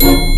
Thank you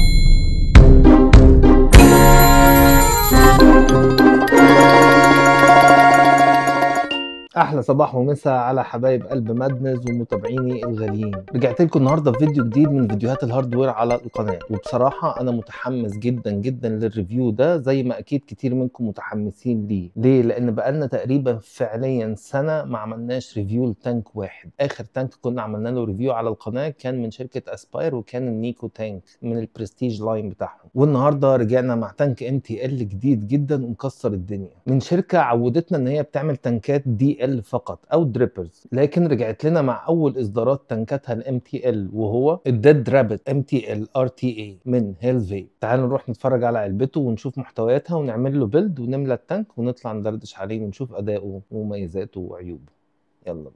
احلى صباح ومساء على حبايب قلب مدنز ومتابعيني الغاليين رجعت لكم النهارده في فيديو جديد من فيديوهات الهاردوير على القناه وبصراحه انا متحمس جدا جدا للريفيو ده زي ما اكيد كتير منكم متحمسين ليه ليه لان بقالنا تقريبا فعليا سنه ما عملناش ريفيو لتانك واحد اخر تانك كنا عملنا له ريفيو على القناه كان من شركه اسباير وكان النيكو تانك من البرستيج لاين بتاعهم والنهارده رجعنا مع تانك ام تي ال جديد جدا ومكسر الدنيا من شركه عودتنا ان هي بتعمل تانكات دي ال فقط او دريبرز لكن رجعت لنا مع اول اصدارات تنكتها الام تي ال وهو الديد رابت ام تي ال ار تي اي من هيلفي تعالوا نروح نتفرج على علبته ونشوف محتوياتها ونعمل له بيلد ونملى التانك ونطلع ندردش عليه ونشوف اداؤه ومميزاته وعيوبه يلا بينا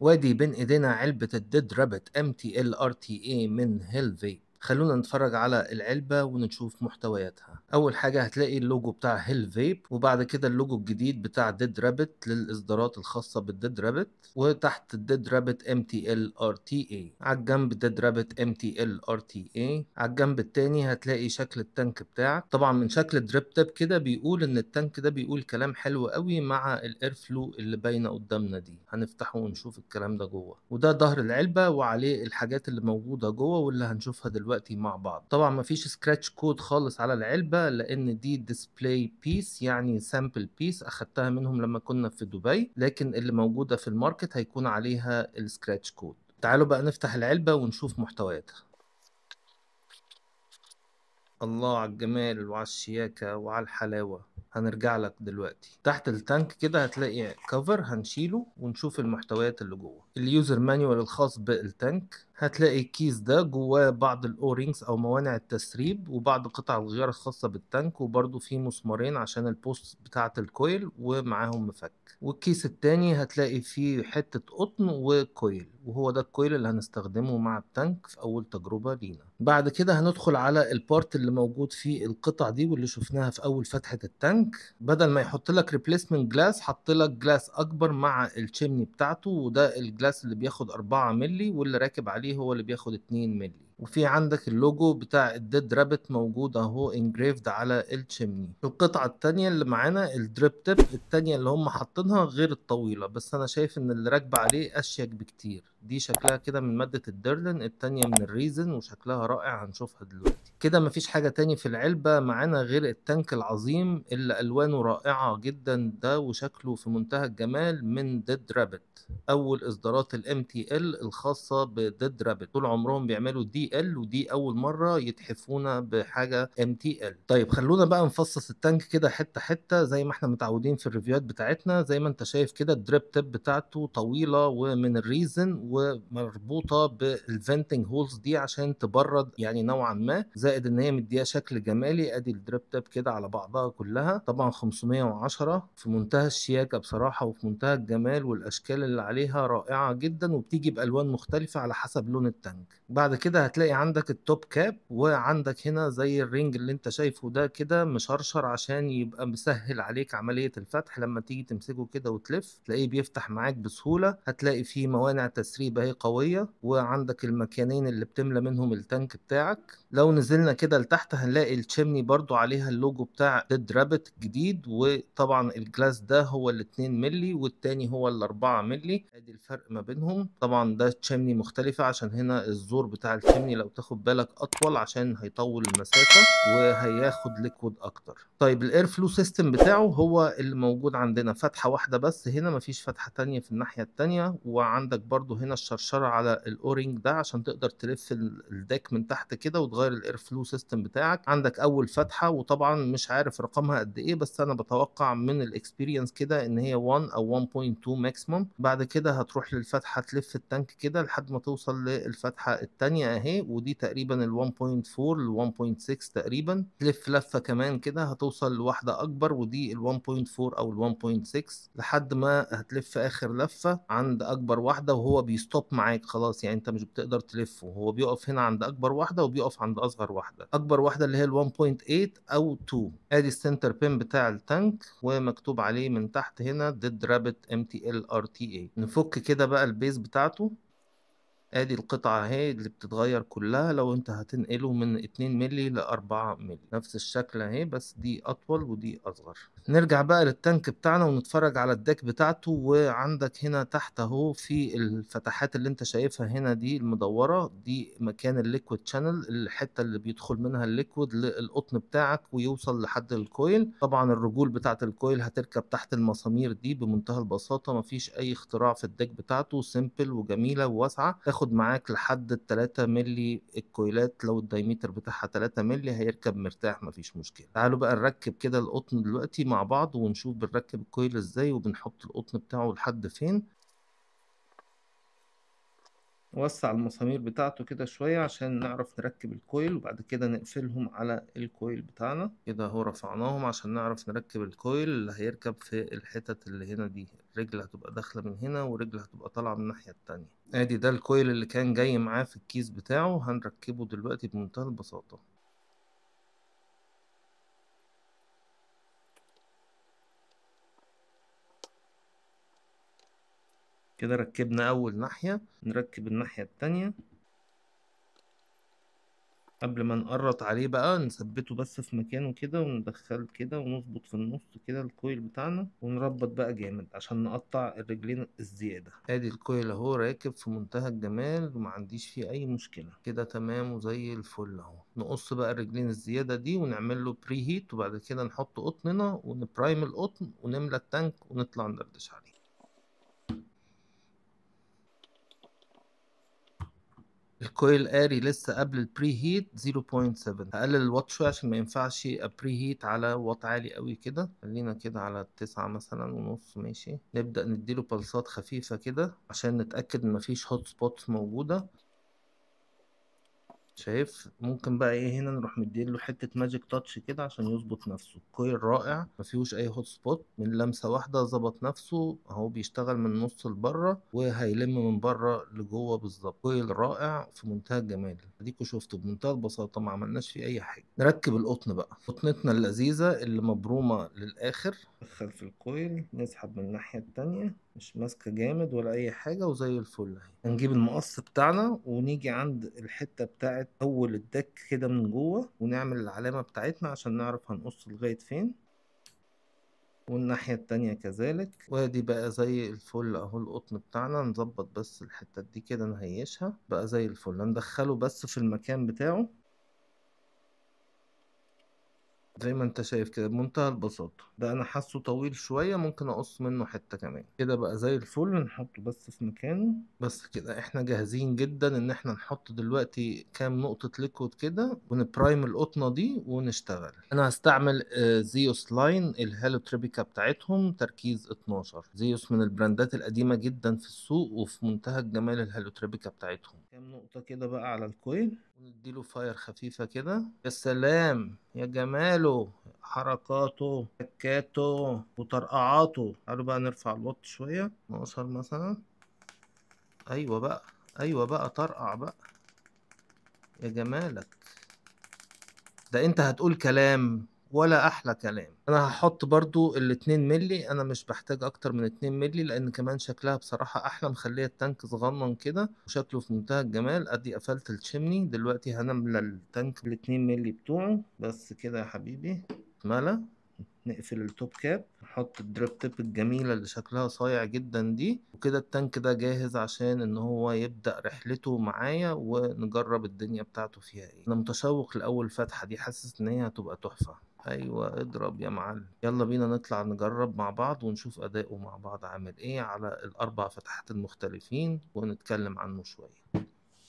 وادي بين ايدينا علبه الديد رابت ام تي ال ار تي اي من هيلفي خلونا نتفرج على العلبة ونشوف محتوياتها أول حاجة هتلاقي اللوجو بتاع هيل فيب وبعد كده اللوجو الجديد بتاع ديد رابت للإصدارات الخاصة بالديد رابت وتحت ديد رابت ام تي ال ار تي اي على الجنب ديد رابت ام تي ال ار تي اي على الجنب التاني هتلاقي شكل التانك بتاعك طبعا من شكل دريب تاب كده بيقول ان التانك ده بيقول كلام حلو قوي مع الاير فلو اللي باينه قدامنا دي هنفتحه ونشوف الكلام ده جوه وده ظهر العلبه وعليه الحاجات اللي موجوده جوه واللي هنشوفها دلوقتي دلوقتي مع بعض طبعا ما فيش سكراتش كود خالص على العلبه لان دي ديسبلاي بيس يعني سامبل بيس اخدتها منهم لما كنا في دبي لكن اللي موجوده في الماركت هيكون عليها السكراتش كود تعالوا بقى نفتح العلبه ونشوف محتوياتها الله على الجمال وعلى الشياكه وعلى الحلاوه هنرجع لك دلوقتي تحت التانك كده هتلاقي كفر هنشيله ونشوف المحتويات اللي جوه اليوزر مانيوال الخاص بالتانك هتلاقي الكيس ده جواه بعض الاورينجز او موانع التسريب وبعض قطع الغيار الخاصه بالتانك وبرده فيه مسمارين عشان البوست بتاعه الكويل ومعاهم مفك والكيس التاني هتلاقي فيه حته قطن وكويل وهو ده الكويل اللي هنستخدمه مع التانك في اول تجربه لينا بعد كده هندخل على البارت اللي موجود فيه القطع دي واللي شفناها في اول فتحه التانك التانك بدل ما يحط لك ريبليسمنت جلاس حط لك جلاس اكبر مع الشيمني بتاعته وده الجلاس اللي بياخد 4 مللي واللي راكب عليه هو اللي بياخد 2 مللي وفي عندك اللوجو بتاع الديد رابت موجود اهو انجريفد على الشيمني القطعه الثانيه اللي معانا الدريب تيب الثانيه اللي هم حاطينها غير الطويله بس انا شايف ان اللي راكبه عليه اشيك بكتير دي شكلها كده من مادة الدرلن التانية من الريزن وشكلها رائع هنشوفها دلوقتي كده مفيش حاجة تاني في العلبة معانا غير التانك العظيم اللي ألوانه رائعة جدا ده وشكله في منتهى الجمال من ديد رابت أول إصدارات الام تي ال الخاصة بديد رابت طول عمرهم بيعملوا دي ال ودي أول مرة يتحفونا بحاجة ام تي ال طيب خلونا بقى نفصص التانك كده حتة حتة زي ما احنا متعودين في الريفيوهات بتاعتنا زي ما انت شايف كده الدريب تيب بتاعته طويلة ومن الريزن ومربوطه بالفنتنج هولز دي عشان تبرد يعني نوعا ما زائد ان هي مديها شكل جمالي ادي الدريب تاب كده على بعضها كلها طبعا 510 في منتهى الشياكه بصراحه وفي منتهى الجمال والاشكال اللي عليها رائعه جدا وبتيجي بالوان مختلفه على حسب لون التانك بعد كده هتلاقي عندك التوب كاب وعندك هنا زي الرينج اللي انت شايفه ده كده مشرشر عشان يبقى مسهل عليك عمليه الفتح لما تيجي تمسكه كده وتلف تلاقيه بيفتح معاك بسهوله هتلاقي فيه موانع تسريب تسريبه اهي قويه وعندك المكانين اللي بتملى منهم التانك بتاعك لو نزلنا كده لتحت هنلاقي التشيمني برضو عليها اللوجو بتاع ديد رابت جديد وطبعا الجلاس ده هو ال 2 مللي والتاني هو ال 4 مللي ادي الفرق ما بينهم طبعا ده تشيمني مختلفه عشان هنا الزور بتاع التشيمني لو تاخد بالك اطول عشان هيطول المسافه وهياخد ليكويد اكتر طيب الاير فلو سيستم بتاعه هو اللي موجود عندنا فتحه واحده بس هنا مفيش فتحه تانية في الناحيه التانية وعندك برضو هنا هنا الشرشره على الاورينج ده عشان تقدر تلف الداك من تحت كده وتغير الاير فلو سيستم بتاعك عندك اول فتحه وطبعا مش عارف رقمها قد ايه بس انا بتوقع من الاكسبيرينس كده ان هي 1 او 1.2 ماكسيموم بعد كده هتروح للفتحه تلف التانك كده لحد ما توصل للفتحه الثانيه اهي ودي تقريبا ال 1.4 ل 1.6 تقريبا تلف لفه كمان كده هتوصل لواحده اكبر ودي ال 1.4 او ال 1.6 لحد ما هتلف اخر لفه عند اكبر واحده وهو بي بيستوب معاك خلاص يعني انت مش بتقدر تلفه هو بيقف هنا عند اكبر واحده وبيقف عند اصغر واحده اكبر واحده اللي هي ال 1.8 او 2 ادي السنتر بين بتاع التانك ومكتوب عليه من تحت هنا ديد رابت ام تي ال ار تي اي نفك كده بقى البيز بتاعته ادي القطعة اهي اللي بتتغير كلها لو انت هتنقله من 2 مللي ل 4 مللي نفس الشكل اهي بس دي اطول ودي اصغر نرجع بقى للتانك بتاعنا ونتفرج على الداك بتاعته وعندك هنا تحت اهو في الفتحات اللي انت شايفها هنا دي المدورة دي مكان الليكويد شانل الحتة اللي بيدخل منها الليكويد للقطن بتاعك ويوصل لحد الكويل طبعا الرجول بتاعة الكويل هتركب تحت المسامير دي بمنتهى البساطة مفيش اي اختراع في الداك بتاعته سيمبل وجميلة وواسعة هتاخد معاك لحد ال 3 مللي الكويلات لو الدايمتر بتاعها 3 مللي هيركب مرتاح مفيش مشكله تعالوا بقى نركب كده القطن دلوقتي مع بعض ونشوف بنركب الكويل ازاي وبنحط القطن بتاعه لحد فين وسع المسامير بتاعته كده شوية عشان نعرف نركب الكويل وبعد كده نقفلهم على الكويل بتاعنا كده اهو رفعناهم عشان نعرف نركب الكويل اللي هيركب في الحتت اللي هنا دي الرجل هتبقى داخلة من هنا ورجل هتبقى طالعة من الناحية التانية ادي ده الكويل اللي كان جاي معاه في الكيس بتاعه هنركبه دلوقتي بمنتهى البساطة كده ركبنا اول ناحية نركب الناحية التانية قبل ما نقرط عليه بقى نثبته بس في مكانه كده وندخل كده ونظبط في النص كده الكويل بتاعنا ونربط بقى جامد عشان نقطع الرجلين الزيادة ادي الكويل اهو راكب في منتهى الجمال عنديش فيه اي مشكلة كده تمام وزي الفل اهو نقص بقى الرجلين الزيادة دي ونعمل له بري هيت وبعد كده نحط قطننا ونبرايم القطن ونملى التانك ونطلع ندردش عليه الكويل اري لسه قبل البري هيت 0.7 هقلل الوات شويه عشان ما ينفعش ابري هيت على وات عالي قوي كده خلينا كده على تسعة مثلا ونص ماشي نبدا نديله بلسات خفيفه كده عشان نتاكد ان مفيش هوت سبوتس موجوده شايف ممكن بقى ايه هنا نروح مدين له حته ماجيك تاتش كده عشان يظبط نفسه كويل رائع ما فيهوش اي هوت سبوت من لمسه واحده ظبط نفسه اهو بيشتغل من نص لبره وهيلم من بره لجوه بالظبط كويل رائع في منتهى الجمال اديكوا شفتوا بمنتهى البساطه ما عملناش فيه اي حاجه نركب القطن بقى قطنتنا اللذيذه اللي مبرومه للاخر ندخل في الكويل نسحب من الناحيه الثانيه مش ماسكه جامد ولا اي حاجه وزي الفل اهي هنجيب المقص بتاعنا ونيجي عند الحته بتاعه اول الدك كده من جوه ونعمل العلامة بتاعتنا عشان نعرف هنقص لغاية فين والناحية التانية كذلك وادي بقى زي الفل اهو القطن بتاعنا نظبط بس الحتة دي كده نهيشها بقى زي الفل ندخله بس في المكان بتاعه زي ما انت شايف كده بمنتهى البساطه ده انا حاسه طويل شويه ممكن اقص منه حته كمان كده بقى زي الفل نحطه بس في مكانه بس كده احنا جاهزين جدا ان احنا نحط دلوقتي كام نقطه ليكويد كده ونبرايم القطنه دي ونشتغل انا هستعمل زيوس آه، لاين الهالو تريبيكا بتاعتهم تركيز 12 زيوس من البراندات القديمه جدا في السوق وفي منتهى الجمال الهالو تريبيكا بتاعتهم كام نقطه كده بقى على الكويل ونديله فاير خفيفة كده يا سلام يا جماله حركاته حكاته وطرقعاته تعالوا بقى نرفع الوط شوية نقصر مثلا أيوة بقى أيوة بقى طرقع بقى يا جمالك ده أنت هتقول كلام ولا احلى كلام انا هحط برضو ال 2 مللي انا مش بحتاج اكتر من 2 مللي لان كمان شكلها بصراحه احلى مخليه التانك صغنن كده وشكله في منتهى الجمال ادي قفلت الشمني دلوقتي هنملى التانك ال 2 مللي بتوعه بس كده يا حبيبي ملى نقفل التوب كاب نحط الدريب تيب الجميله اللي شكلها صايع جدا دي وكده التانك ده جاهز عشان ان هو يبدا رحلته معايا ونجرب الدنيا بتاعته فيها ايه انا متشوق لاول فتحه دي حاسس ان هي هتبقى تحفه ايوه اضرب يا معلم يلا بينا نطلع نجرب مع بعض ونشوف اداؤه مع بعض عامل ايه على الاربع فتحات المختلفين ونتكلم عنه شويه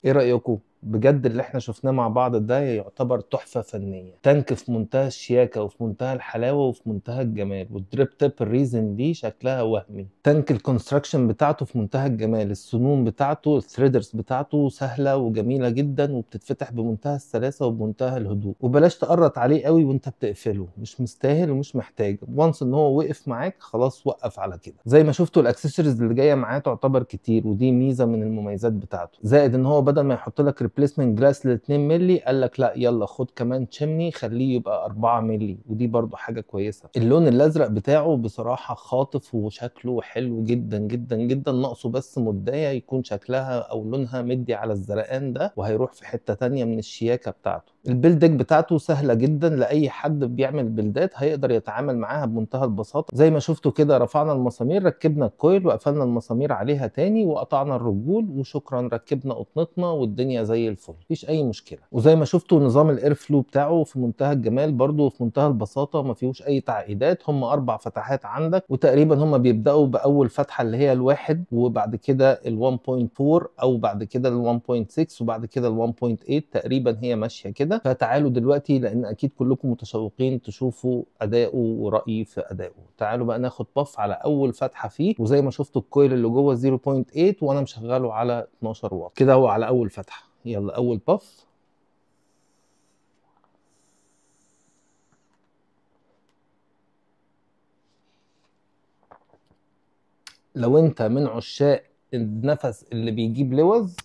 ايه رايكم بجد اللي احنا شفناه مع بعض ده يعتبر تحفه فنيه تانك في منتهى الشياكه وفي منتهى الحلاوه وفي منتهى الجمال والدريب تيب الريزن دي شكلها وهمي تانك الكونستراكشن بتاعته في منتهى الجمال السنون بتاعته الثريدرز بتاعته سهله وجميله جدا وبتتفتح بمنتهى السلاسه وبمنتهى الهدوء وبلاش تقرط عليه قوي وانت بتقفله مش مستاهل ومش محتاج وانس ان هو وقف معاك خلاص وقف على كده زي ما شفتوا الاكسسوارز اللي جايه معاه تعتبر كتير ودي ميزه من المميزات بتاعته زائد ان هو بدل ما يحط لك الريبليسمنت جلاس ل 2 مللي قال لك لا يلا خد كمان تشمني خليه يبقى 4 مللي ودي برضو حاجه كويسه اللون الازرق بتاعه بصراحه خاطف وشكله حلو جدا جدا جدا ناقصه بس مدايه يكون شكلها او لونها مدي على الزرقان ده وهيروح في حته تانية من الشياكه بتاعته البيلد بتاعته سهله جدا لاي حد بيعمل بلدات هيقدر يتعامل معاها بمنتهى البساطه زي ما شفتوا كده رفعنا المسامير ركبنا الكويل وقفلنا المسامير عليها تاني وقطعنا الرجول وشكرا ركبنا قطنتنا والدنيا زي الفل مفيش اي مشكله وزي ما شفتوا نظام الاير فلو بتاعه في منتهى الجمال برده في منتهى البساطه ما فيهوش اي تعقيدات هم اربع فتحات عندك وتقريبا هم بيبداوا باول فتحه اللي هي الواحد وبعد كده ال 1.4 او بعد كده ال 1.6 وبعد كده ال 1.8 تقريبا هي ماشيه كده كده فتعالوا دلوقتي لان اكيد كلكم متشوقين تشوفوا اداؤه ورايي في اداؤه تعالوا بقى ناخد باف على اول فتحه فيه وزي ما شفتوا الكويل اللي جوه 0.8 وانا مشغله على 12 واط كده هو على اول فتحه يلا اول باف لو انت من عشاق النفس اللي بيجيب لوز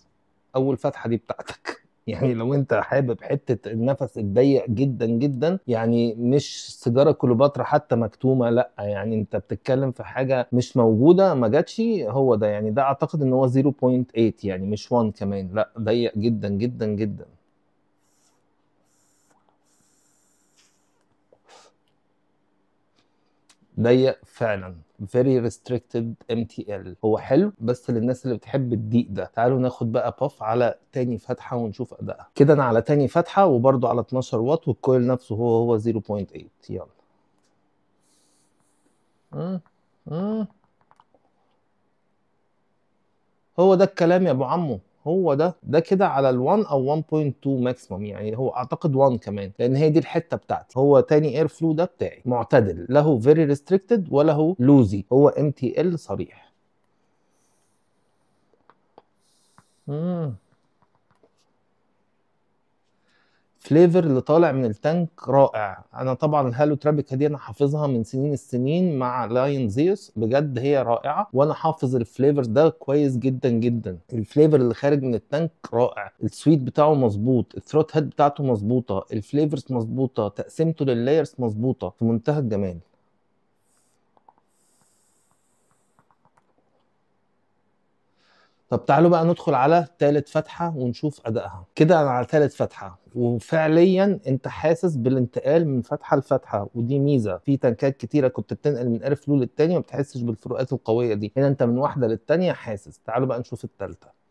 اول فتحه دي بتاعتك يعني لو انت حابب حته النفس الضيق جدا جدا يعني مش سيجاره كليوباترا حتى مكتومه لا يعني انت بتتكلم في حاجه مش موجوده ما جاتش هو ده يعني ده اعتقد ان هو 0.8 يعني مش 1 كمان لا ضيق جدا جدا جدا ضيق فعلا فيري ريستريكتد ام تي ال هو حلو بس للناس اللي بتحب الضيق ده تعالوا ناخد بقى باف على تاني فتحه ونشوف ادائها كده انا على تاني فتحه وبرده على 12 واط والكويل نفسه هو هو 0.8 يلا هو ده الكلام يا ابو عمو هو ده ده كده على ال1 او 1.2 ماكسيمم يعني هو اعتقد 1 كمان لان هي دي الحته بتاعتي هو تاني اير فلو ده بتاعي معتدل لا هو فيري ريستريكتد ولا هو لوزي هو ام تي ال صريح امم فليفر اللي طالع من التانك رائع انا طبعا الهالو ترابيكا دي انا حافظها من سنين السنين مع لاين زيوس بجد هي رائعه وانا حافظ الفليفر ده كويس جدا جدا الفليفر اللي خارج من التانك رائع السويت بتاعه مظبوط الثروت هيد بتاعته مظبوطه الفليفرز مظبوطه تقسيمته لللايرز مظبوطه في منتهى الجمال طب تعالوا بقى ندخل على ثالث فتحة ونشوف أدائها كده أنا على ثالث فتحة وفعليا أنت حاسس بالانتقال من فتحة لفتحة ودي ميزة في تنكات كتيرة كنت بتنقل من ألف لو للتانية ما بتحسش بالفروقات القوية دي هنا أنت من واحدة للتانية حاسس تعالوا بقى نشوف الثالثة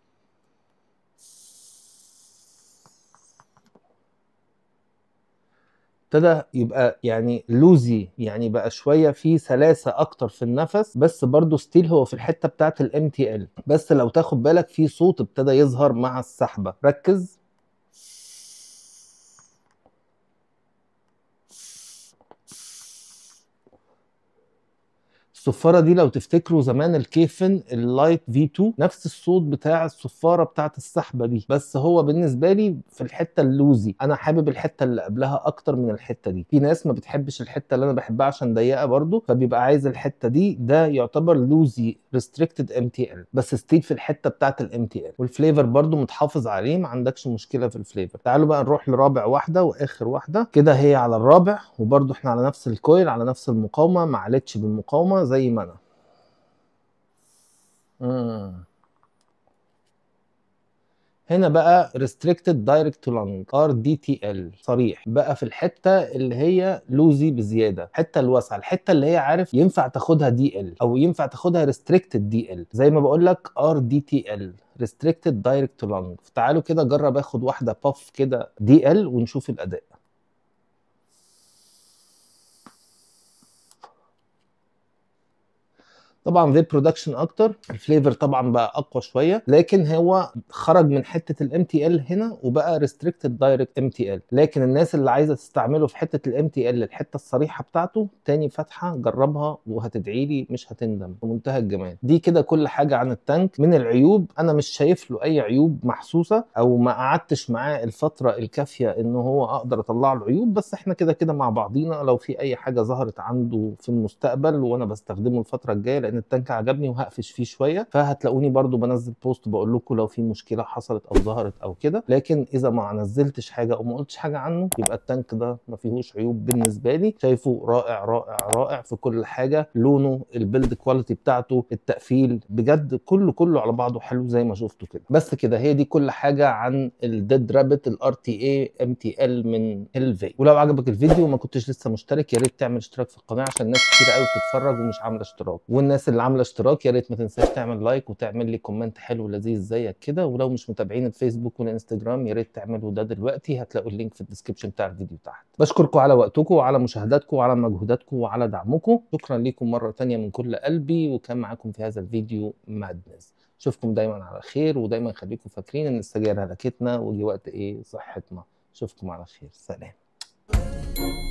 ابتدى يبقى يعني لوزي يعني بقى شويه في سلاسه اكتر في النفس بس برضه ستيل هو في الحته بتاعه الام تي ال بس لو تاخد بالك في صوت ابتدى يظهر مع السحبه ركز الصفاره دي لو تفتكروا زمان الكيفن اللايت في 2 نفس الصوت بتاع الصفاره بتاعه السحبه دي بس هو بالنسبه لي في الحته اللوزي انا حابب الحته اللي قبلها اكتر من الحته دي في ناس ما بتحبش الحته اللي انا بحبها عشان ضيقه برضو فبيبقى عايز الحته دي ده يعتبر لوزي ريستريكتد ام تي ال بس ستيل في الحته بتاعه الام تي ال والفليفر برضو متحافظ عليه ما عندكش مشكله في الفليفر تعالوا بقى نروح لرابع واحده واخر واحده كده هي على الرابع وبرضو احنا على نفس الكويل على نفس المقاومه ما عليتش بالمقاومه زي زي ما انا هنا بقى restricted direct to lung RDTL صريح بقى في الحته اللي هي لوزي بزياده الحته الواسعه الحته اللي هي عارف ينفع تاخدها DL او ينفع تاخدها restricted DL زي ما بقول لك RDTL restricted direct to lung تعالوا كده جرب اخد واحده باف كده DL ونشوف الاداء طبعا فيب برودكشن اكتر الفليفر طبعا بقى اقوى شويه لكن هو خرج من حته الام تي ال هنا وبقى ريستريكتد دايركت ام تي ال لكن الناس اللي عايزه تستعمله في حته الام تي ال الحته الصريحه بتاعته تاني فاتحه جربها وهتدعي لي مش هتندم بمنتهى الجمال دي كده كل حاجه عن التانك من العيوب انا مش شايف له اي عيوب محسوسه او ما قعدتش معاه الفتره الكافيه ان هو اقدر اطلع له عيوب بس احنا كده كده مع بعضينا لو في اي حاجه ظهرت عنده في المستقبل وانا بستخدمه الفتره الجايه لان التانك عجبني وهقفش فيه شويه فهتلاقوني برده بنزل بوست بقول لكم لو في مشكله حصلت او ظهرت او كده لكن اذا ما نزلتش حاجه او ما قلتش حاجه عنه يبقى التانك ده ما فيهوش عيوب بالنسبه لي شايفه رائع رائع رائع في كل حاجه لونه البيلد كواليتي بتاعته التقفيل بجد كله كله على بعضه حلو زي ما شفتوا كده بس كده هي دي كل حاجه عن الديد رابت الار تي اي ام تي ال من الفي ولو عجبك الفيديو وما كنتش لسه مشترك يا ريت تعمل اشتراك في القناه عشان ناس كتير قوي بتتفرج ومش عامله اشتراك والناس الناس اللي عامله اشتراك يا ريت ما تنساش تعمل لايك وتعمل لي كومنت حلو لذيذ زيك كده ولو مش متابعين الفيسبوك والانستجرام يا ريت تعملوا ده دلوقتي هتلاقوا اللينك في الديسكربشن بتاع الفيديو تحت بشكركم على وقتكم وعلى مشاهداتكم وعلى مجهوداتكم وعلى دعمكم شكرا لكم مره تانية من كل قلبي وكان معاكم في هذا الفيديو مادنس اشوفكم دايما على خير ودايما خليكم فاكرين ان السجاير هلكتنا وجي وقت ايه صحتنا اشوفكم على خير سلام